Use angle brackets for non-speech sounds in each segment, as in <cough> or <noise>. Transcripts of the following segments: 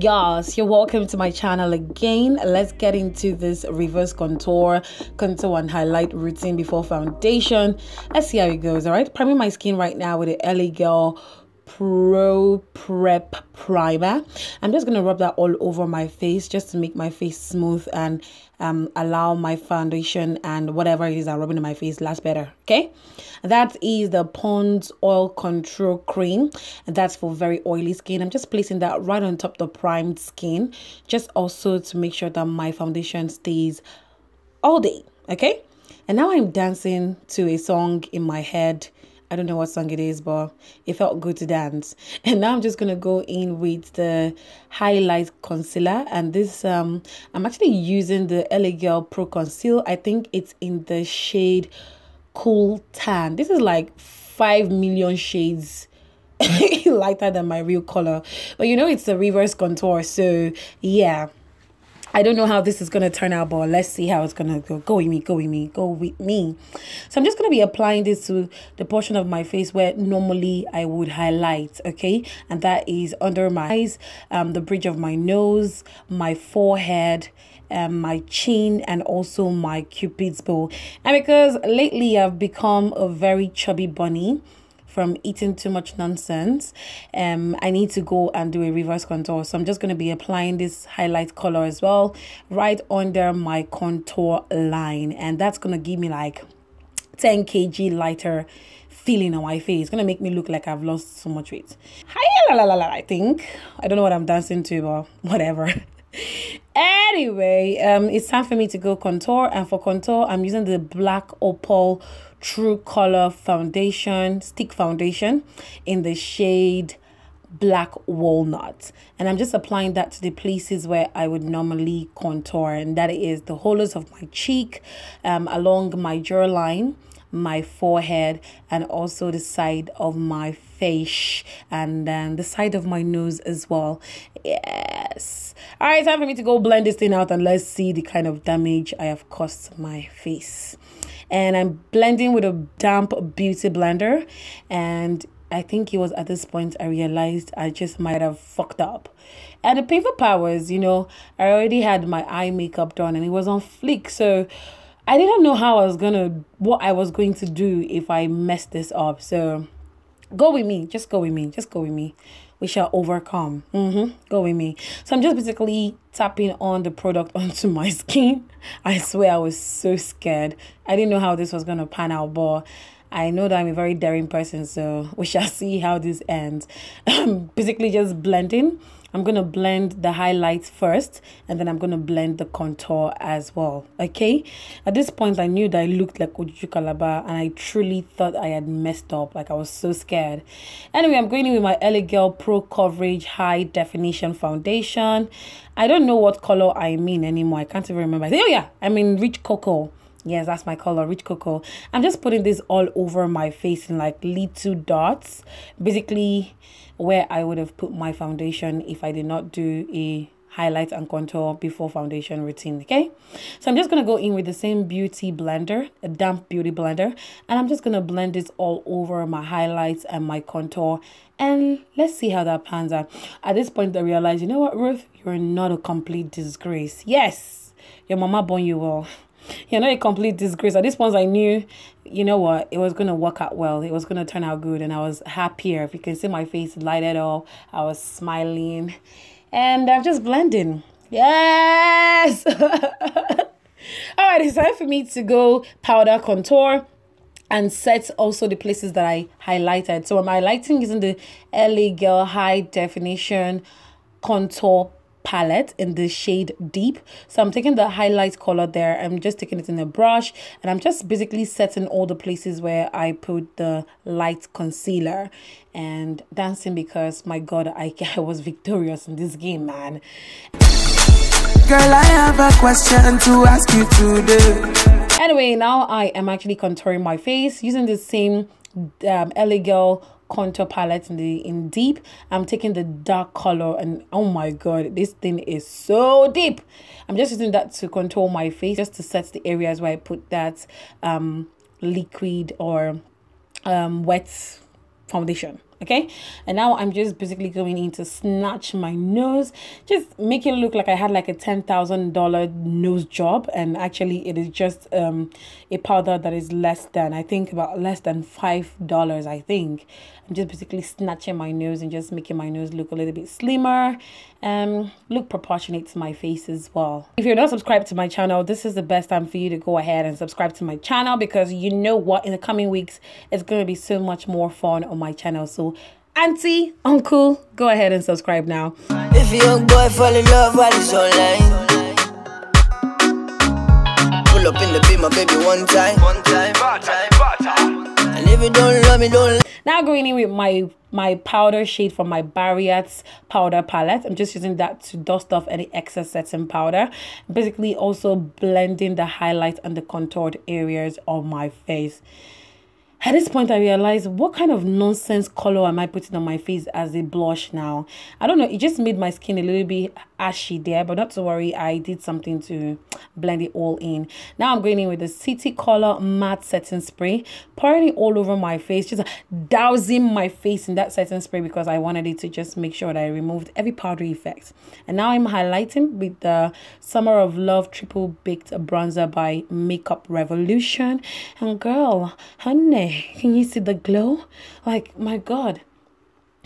guys you're welcome to my channel again let's get into this reverse contour contour and highlight routine before foundation let's see how it goes all right priming my skin right now with the LA girl Pro Prep Primer. I'm just going to rub that all over my face just to make my face smooth and um, allow my foundation and whatever it is I'm rubbing in my face last better. Okay, that is the Pond's Oil Control Cream. That's for very oily skin. I'm just placing that right on top the primed skin, just also to make sure that my foundation stays all day. Okay, and now I'm dancing to a song in my head I don't know what song it is, but it felt good to dance. <laughs> And now I'm just gonna go in with the highlight concealer. And this um I'm actually using the LA Girl Pro Conceal. I think it's in the shade Cool Tan. This is like five million shades <laughs> lighter than my real color. But you know it's a reverse contour, so yeah. I don't know how this is going to turn out, but let's see how it's going to go. Go with me, go with me, go with me. So I'm just going to be applying this to the portion of my face where normally I would highlight, okay? And that is under my eyes, um, the bridge of my nose, my forehead, um, my chin, and also my cupid's bow. And because lately I've become a very chubby bunny, from eating too much nonsense, um, I need to go and do a reverse contour. So I'm just going to be applying this highlight color as well right under my contour line. And that's going to give me like 10 kg lighter feeling on my face. It's gonna make me look like I've lost so much weight. Hi, la, la, la, la, I think. I don't know what I'm dancing to, but whatever. <laughs> Anyway, um, it's time for me to go contour. And for contour, I'm using the Black Opal True Color Foundation, Stick Foundation in the shade black walnut and i'm just applying that to the places where i would normally contour and that is the hollows of my cheek um along my jawline my forehead and also the side of my face and then the side of my nose as well yes all right time for me to go blend this thing out and let's see the kind of damage i have caused my face and i'm blending with a damp beauty blender and I think it was at this point I realized I just might have fucked up. And the painful powers, was, you know, I already had my eye makeup done and it was on fleek. So I didn't know how I was gonna, what I was going to do if I messed this up. So Go with me. Just go with me. Just go with me. We shall overcome. Mm-hmm. Go with me. So I'm just basically tapping on the product <laughs> onto my skin. I swear I was so scared. I didn't know how this was going to pan out, but I know that I'm a very daring person, so we shall see how this ends. <laughs> basically just blending I'm going to blend the highlights first and then I'm going to blend the contour as well. Okay. At this point, I knew that I looked like Ojuju Calabar and I truly thought I had messed up. Like I was so scared. Anyway, I'm going in with my LA Girl Pro Coverage High Definition Foundation. I don't know what color I mean anymore. I can't even remember. Think, oh yeah, I mean Rich Cocoa yes that's my color rich cocoa i'm just putting this all over my face in like little dots basically where i would have put my foundation if i did not do a highlight and contour before foundation routine okay so i'm just gonna go in with the same beauty blender a damp beauty blender and i'm just gonna blend this all over my highlights and my contour and let's see how that pans out at this point i realize you know what ruth you're not a complete disgrace yes your mama born you well <laughs> You're not a complete disgrace. At this point, I knew, you know what, it was going to work out well. It was going to turn out good. And I was happier. If you can see my face lighted up, I was smiling. And I'm just blending. Yes! <laughs> All right, it's time for me to go powder contour and set also the places that I highlighted. So my lighting is in the LA Girl High Definition Contour palette in the shade deep so i'm taking the highlight color there i'm just taking it in a brush and i'm just basically setting all the places where i put the light concealer and dancing because my god i, <laughs> I was victorious in this game man girl i have a question to ask you today anyway now i am actually contouring my face using the same um, LA Girl contour palette in the in deep i'm taking the dark color and oh my god this thing is so deep i'm just using that to contour my face just to set the areas where i put that um liquid or um wet foundation okay and now i'm just basically going in to snatch my nose just make it look like i had like a ten thousand dollar nose job and actually it is just um a powder that is less than i think about less than five dollars i think i'm just basically snatching my nose and just making my nose look a little bit slimmer um, look proportionate to my face as well. If you're not subscribed to my channel, this is the best time for you to go ahead and subscribe to my channel because you know what, in the coming weeks, it's going to be so much more fun on my channel. So auntie, uncle, go ahead and subscribe now. If young boy fall in love while he's online, pull up in the beam, my baby, one time. One time, bar time, bar time. And if you don't love me, don't. Now going in with my my powder shade from my Barriette powder palette. I'm just using that to dust off any excess setting powder. Basically also blending the highlights and the contoured areas of my face. At this point, I realized what kind of nonsense color am I putting on my face as a blush now? I don't know. It just made my skin a little bit ashy there, but not to worry. I did something to blend it all in. Now I'm going in with the City Color Matte Setting Spray, pouring it all over my face, just dousing my face in that setting spray because I wanted it to just make sure that I removed every powdery effect. And now I'm highlighting with the Summer of Love Triple Baked Bronzer by Makeup Revolution. And girl, honey can you see the glow? Like, my God,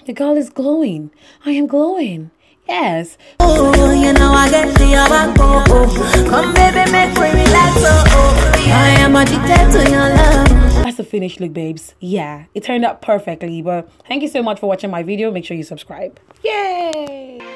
the girl is glowing. I am glowing. Yes. Oh, you know I Come baby, make me relax. I am your love. That's the finished look, babes. Yeah, it turned out perfectly. But thank you so much for watching my video. Make sure you subscribe. Yay!